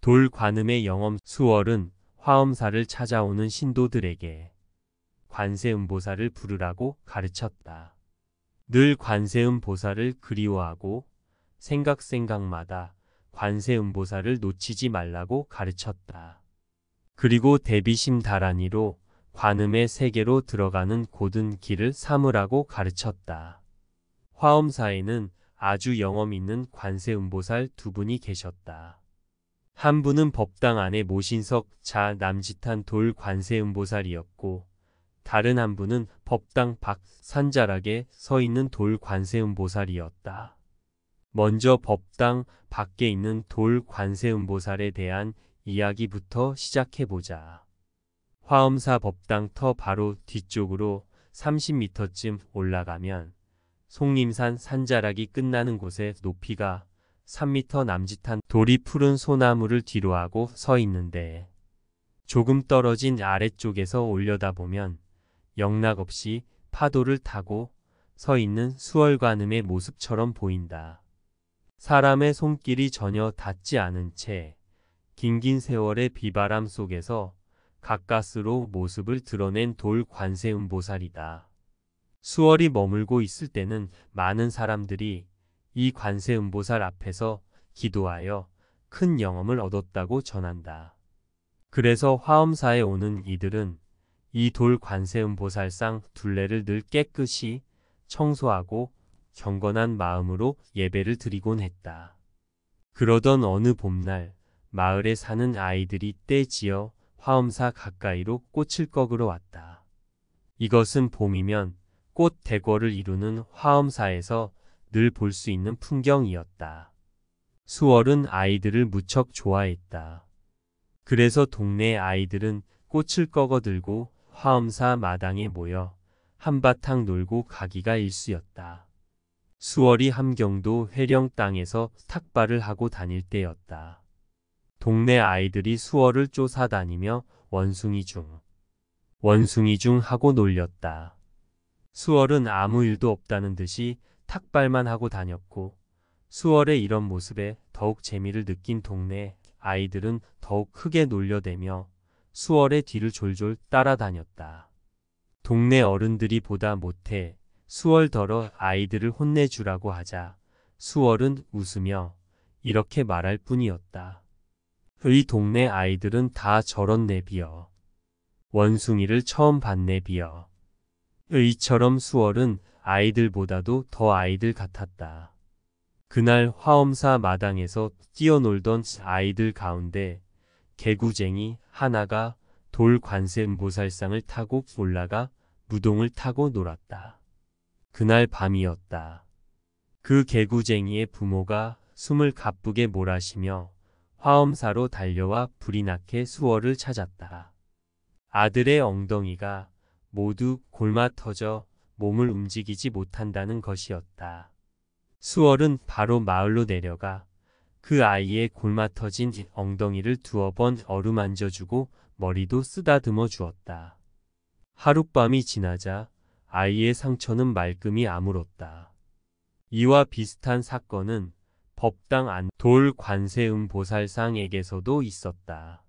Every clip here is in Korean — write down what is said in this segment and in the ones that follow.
돌 관음의 영엄 수월은 화엄사를 찾아오는 신도들에게 관세음 보사를 부르라고 가르쳤다. 늘 관세음 보사를 그리워하고 생각 생각마다 관세음 보사를 놓치지 말라고 가르쳤다. 그리고 대비심 다라니로 관음의 세계로 들어가는 곧은 길을 삼으라고 가르쳤다. 화엄사에는 아주 영험 있는 관세음보살 두 분이 계셨다. 한 분은 법당 안에 모신석 자 남짓한 돌 관세음보살이었고 다른 한 분은 법당 밖 산자락에 서 있는 돌 관세음보살이었다. 먼저 법당 밖에 있는 돌 관세음보살에 대한 이야기부터 시작해보자. 화엄사 법당 터 바로 뒤쪽으로 30m쯤 올라가면 송림산 산자락이 끝나는 곳에 높이가 3미터 남짓한 돌이 푸른 소나무를 뒤로 하고 서 있는데 조금 떨어진 아래쪽에서 올려다보면 영락없이 파도를 타고 서 있는 수월관음의 모습처럼 보인다. 사람의 손길이 전혀 닿지 않은 채 긴긴 세월의 비바람 속에서 가까스로 모습을 드러낸 돌 관세음보살이다. 수월이 머물고 있을 때는 많은 사람들이 이 관세음보살 앞에서 기도하여 큰 영험을 얻었다고 전한다. 그래서 화엄사에 오는 이들은 이 돌 관세음보살상 둘레를 늘 깨끗이 청소하고 경건한 마음으로 예배를 드리곤 했다. 그러던 어느 봄날 마을에 사는 아이들이 떼지어 화엄사 가까이로 꽃을 꺾으러 왔다. 이것은 봄이면 꽃 대궐을 이루는 화엄사에서 늘볼수 있는 풍경이었다. 수월은 아이들을 무척 좋아했다. 그래서 동네 아이들은 꽃을 꺾어들고 화엄사 마당에 모여 한바탕 놀고 가기가 일쑤였다. 수월이 함경도 회령 땅에서 탁발을 하고 다닐 때였다. 동네 아이들이 수월을 쫓아다니며 원숭이 중, 원숭이 중 하고 놀렸다. 수월은 아무 일도 없다는 듯이 탁발만 하고 다녔고 수월의 이런 모습에 더욱 재미를 느낀 동네 아이들은 더욱 크게 놀려대며 수월의 뒤를 졸졸 따라다녔다. 동네 어른들이 보다 못해 수월더러 아이들을 혼내주라고 하자 수월은 웃으며 이렇게 말할 뿐이었다. 의 동네 아이들은 다 저런 내비어 원숭이를 처음 봤네 비어 의처럼 수월은 아이들보다도 더 아이들 같았다. 그날 화엄사 마당에서 뛰어놀던 아이들 가운데 개구쟁이 하나가 돌 관세음보살상을 타고 올라가 무동을 타고 놀았다. 그날 밤이었다. 그 개구쟁이의 부모가 숨을 가쁘게 몰아쉬며 화엄사로 달려와 불이 나게 수월을 찾았다. 아들의 엉덩이가 모두 골마 터져 몸을 움직이지 못한다는 것이었다. 수월은 바로 마을로 내려가 그 아이의 골마 터진 엉덩이를 두어 번 어루만져주고 머리도 쓰다듬어 주었다. 하룻밤이 지나자 아이의 상처는 말끔히 아물었다. 이와 비슷한 사건은 법당 안 돌 관세음 보살상에게서도 있었다.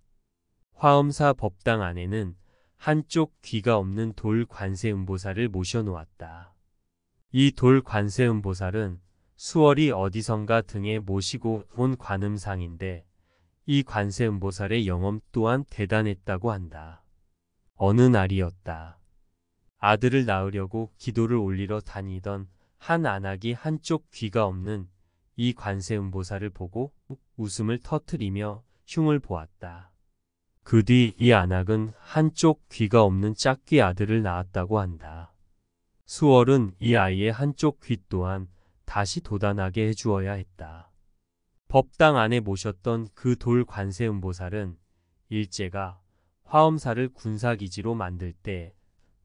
화엄사 법당 안에는 한쪽 귀가 없는 돌 관세음보살을 모셔놓았다. 이 돌 관세음보살은 수월이 어디선가 등에 모시고 온 관음상인데 이 관세음보살의 영험 또한 대단했다고 한다. 어느 날이었다. 아들을 낳으려고 기도를 올리러 다니던 한 안악이 한쪽 귀가 없는 이 관세음보살을 보고 웃음을 터뜨리며 흉을 보았다. 그뒤이 안악은 한쪽 귀가 없는 짝귀 아들을 낳았다고 한다. 수월은 이 아이의 한쪽 귀 또한 다시 도단하게 해주어야 했다. 법당 안에 모셨던 그 돌 관세음보살은 일제가 화엄사를 군사기지로 만들 때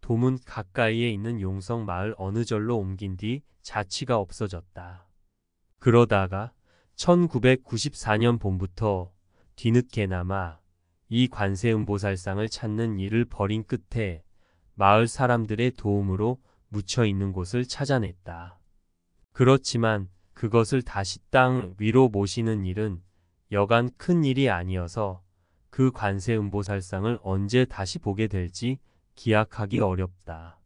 도문 가까이에 있는 용성 마을 어느 절로 옮긴 뒤 자치가 없어졌다. 그러다가 1994년 봄부터 뒤늦게나마 이 관세음보살상을 찾는 일을 벌인 끝에 마을 사람들의 도움으로 묻혀 있는 곳을 찾아냈다. 그렇지만 그것을 다시 땅 위로 모시는 일은 여간 큰 일이 아니어서 그 관세음보살상을 언제 다시 보게 될지 기약하기 어렵다.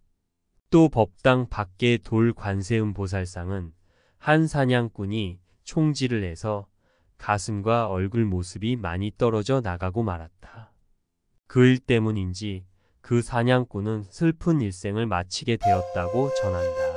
또 법당 밖의 돌 관세음보살상은 한 사냥꾼이 총질을 내서 가슴과 얼굴 모습이 많이 떨어져 나가고 말았다. 그 일 때문인지 그 사냥꾼은 슬픈 일생을 마치게 되었다고 전한다.